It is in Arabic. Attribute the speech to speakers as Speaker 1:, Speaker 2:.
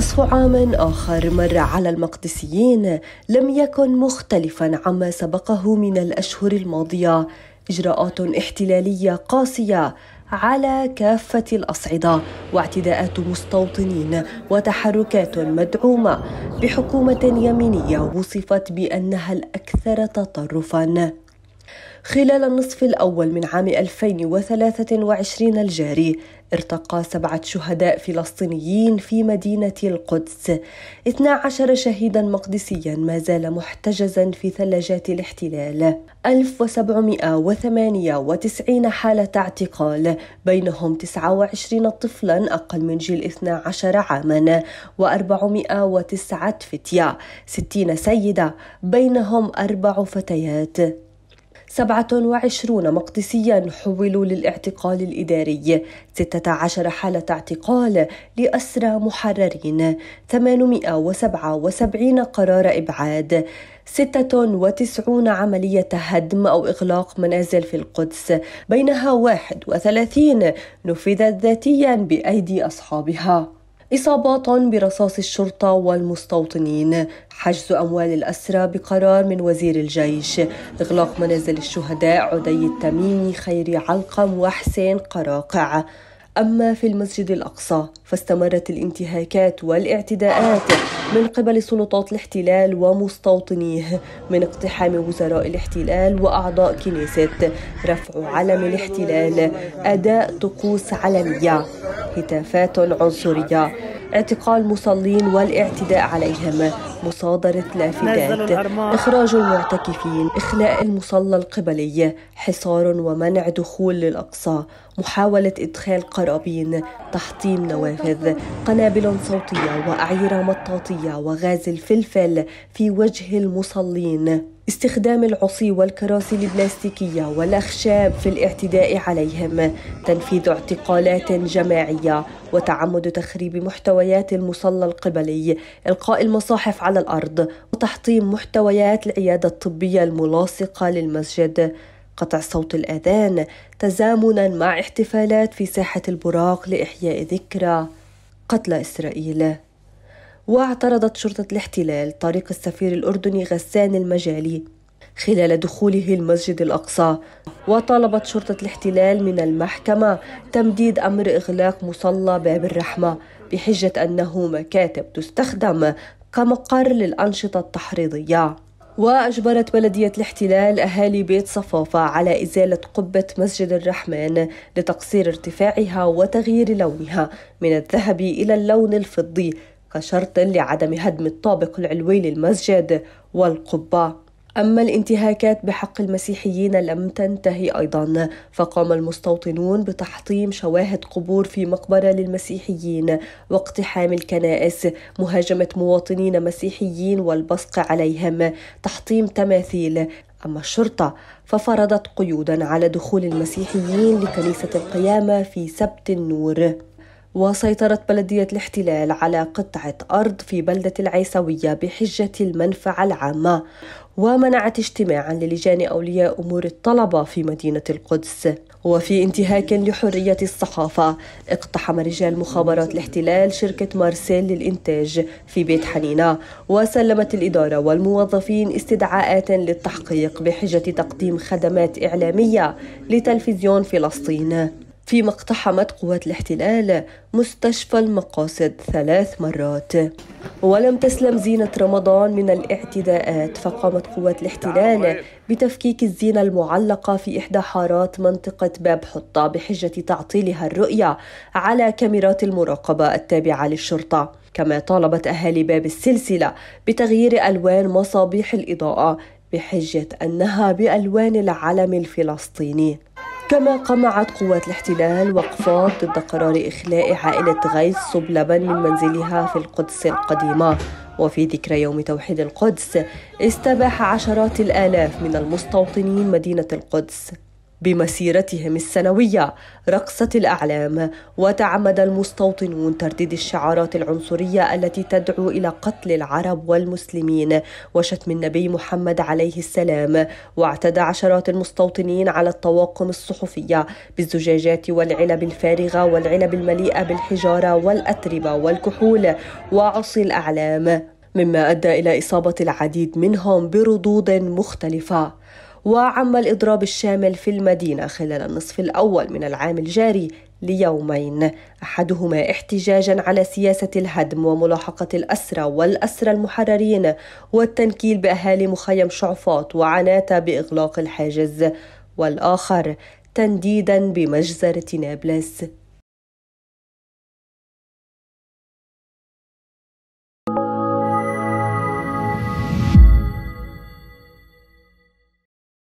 Speaker 1: نصف عام آخر مر على المقدسيين لم يكن مختلفا عما سبقه من الأشهر الماضية إجراءات احتلالية قاسية على كافة الأصعدة واعتداءات مستوطنين وتحركات مدعومة بحكومة يمينية وصفت بأنها الأكثر تطرفا خلال النصف الأول من عام 2023 الجاري ارتقى سبعة شهداء فلسطينيين في مدينة القدس 12 شهيدا مقدسيا ما زال محتجزا في ثلاجات الاحتلال 1798 حالة اعتقال بينهم 29 طفلا أقل من جيل 12 عاما و409 فتية 60 سيدة بينهم أربع فتيات 27 مقدسيا حولوا للاعتقال الإداري 16 حالة اعتقال لأسرى محررين 877 قرار إبعاد 96 عملية هدم أو إغلاق منازل في القدس بينها 31 نفذت ذاتيا بأيدي أصحابها إصابات برصاص الشرطة والمستوطنين حجز أموال الأسرى بقرار من وزير الجيش إغلاق منازل الشهداء عدي التميمي خيري علقم وحسين قراقع أما في المسجد الأقصى فاستمرت الانتهاكات والاعتداءات من قبل سلطات الاحتلال ومستوطنيه من اقتحام وزراء الاحتلال وأعضاء كنيسة رفع علم الاحتلال أداء طقوس علنية هتافات عنصرية اعتقال مصلين والاعتداء عليهم مصادرة لافتات إخراج المعتكفين إخلاء المصلى القبلي حصار ومنع دخول للأقصى محاولة إدخال قرابين تحطيم نوافذ قنابل صوتية وأعيرة مطاطية وغاز الفلفل في وجه المصلين استخدام العصي والكراسي البلاستيكية والأخشاب في الاعتداء عليهم تنفيذ اعتقالات جماعية وتعمد تخريب محتويات المصلى القبلي إلقاء المصاحف على الأرض وتحطيم محتويات العيادة الطبية الملاصقة للمسجد قطع صوت الأذان تزامنا مع احتفالات في ساحة البراق لإحياء ذكرى قتل إسرائيل واعترضت شرطة الاحتلال طريق السفير الأردني غسان المجالي خلال دخوله المسجد الأقصى وطالبت شرطة الاحتلال من المحكمة تمديد أمر إغلاق مصلى باب الرحمة بحجة أنه مكاتب تستخدم كمقر للأنشطة التحريضية وأجبرت بلدية الاحتلال أهالي بيت صفافة على إزالة قبة مسجد الرحمن لتقصير ارتفاعها وتغيير لونها من الذهبي إلى اللون الفضي كشرط لعدم هدم الطابق العلوي للمسجد والقبة أما الانتهاكات بحق المسيحيين لم تنتهي أيضا فقام المستوطنون بتحطيم شواهد قبور في مقبرة للمسيحيين واقتحام الكنائس مهاجمة مواطنين مسيحيين والبصق عليهم تحطيم تماثيل أما الشرطة ففرضت قيودا على دخول المسيحيين لكنيسة القيامة في سبت النور وسيطرت بلدية الاحتلال على قطعة أرض في بلدة العيسوية بحجة المنفعة العامة ومنعت اجتماعا للجان أولياء أمور الطلبة في مدينة القدس وفي انتهاك لحرية الصحافة اقتحم رجال مخابرات الاحتلال شركة مارسيل للإنتاج في بيت حنينة وسلمت الإدارة والموظفين استدعاءات للتحقيق بحجة تقديم خدمات إعلامية لتلفزيون فلسطين فيما اقتحمت قوات الاحتلال مستشفى المقاصد ثلاث مرات ولم تسلم زينة رمضان من الاعتداءات فقامت قوات الاحتلال نعم. بتفكيك الزينة المعلقة في إحدى حارات منطقة باب حطة بحجة تعطيلها الرؤية على كاميرات المراقبة التابعة للشرطة كما طالبت أهالي باب السلسلة بتغيير ألوان مصابيح الإضاءة بحجة أنها بألوان العلم الفلسطيني كما قمعت قوات الاحتلال وقفات ضد قرار إخلاء عائلة غيث صب لبن من منزلها في القدس القديمة وفي ذكرى يوم توحيد القدس استباح عشرات الآلاف من المستوطنين مدينة القدس بمسيرتهم السنوية رقصة الأعلام وتعمد المستوطنون ترديد الشعارات العنصرية التي تدعو إلى قتل العرب والمسلمين وشتم النبي محمد عليه السلام واعتدى عشرات المستوطنين على الطواقم الصحفية بالزجاجات والعلب الفارغة والعلب المليئة بالحجارة والأتربة والكحول وعصي الأعلام مما أدى إلى إصابة العديد منهم بردود مختلفة وعم الإضراب الشامل في المدينة خلال النصف الأول من العام الجاري ليومين احدهما احتجاجا على سياسه الهدم وملاحقه الاسرى والاسرى المحررين والتنكيل باهالي مخيم شعفاط وعناتا باغلاق الحاجز والاخر تنديدا بمجزره نابلس